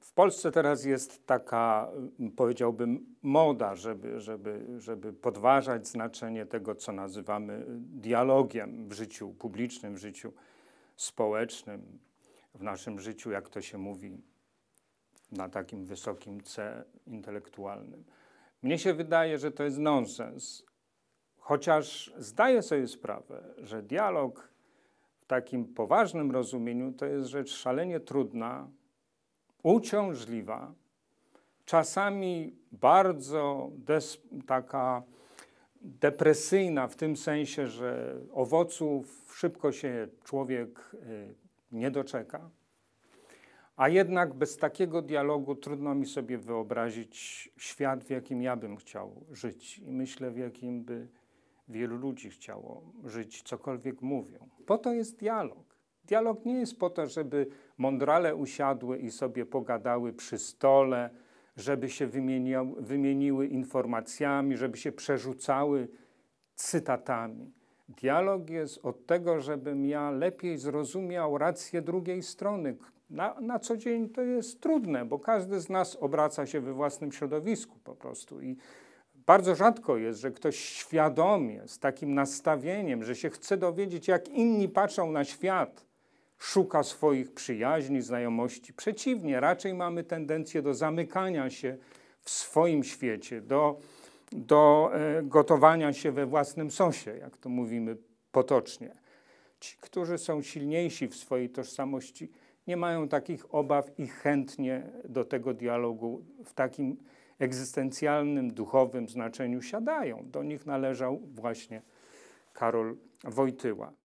W Polsce teraz jest taka, powiedziałbym, moda, żeby, żeby, żeby podważać znaczenie tego, co nazywamy dialogiem w życiu publicznym, w życiu społecznym, w naszym życiu, jak to się mówi, na takim wysokim C intelektualnym. Mnie się wydaje, że to jest nonsens, chociaż zdaję sobie sprawę, że dialog w takim poważnym rozumieniu to jest rzecz szalenie trudna, uciążliwa, czasami bardzo des, taka depresyjna w tym sensie, że owoców szybko się człowiek y, nie doczeka. A jednak bez takiego dialogu trudno mi sobie wyobrazić świat, w jakim ja bym chciał żyć i myślę, w jakim by Wielu ludzi chciało żyć, cokolwiek mówią. Po to jest dialog. Dialog nie jest po to, żeby mądrale usiadły i sobie pogadały przy stole, żeby się wymieniły informacjami, żeby się przerzucały cytatami. Dialog jest od tego, żebym ja lepiej zrozumiał rację drugiej strony. Na, na co dzień to jest trudne, bo każdy z nas obraca się we własnym środowisku po prostu i bardzo rzadko jest, że ktoś świadomie, z takim nastawieniem, że się chce dowiedzieć, jak inni patrzą na świat, szuka swoich przyjaźni, znajomości. Przeciwnie, raczej mamy tendencję do zamykania się w swoim świecie, do, do e, gotowania się we własnym sosie, jak to mówimy potocznie. Ci, którzy są silniejsi w swojej tożsamości, nie mają takich obaw i chętnie do tego dialogu w takim egzystencjalnym, duchowym znaczeniu siadają. Do nich należał właśnie Karol Wojtyła.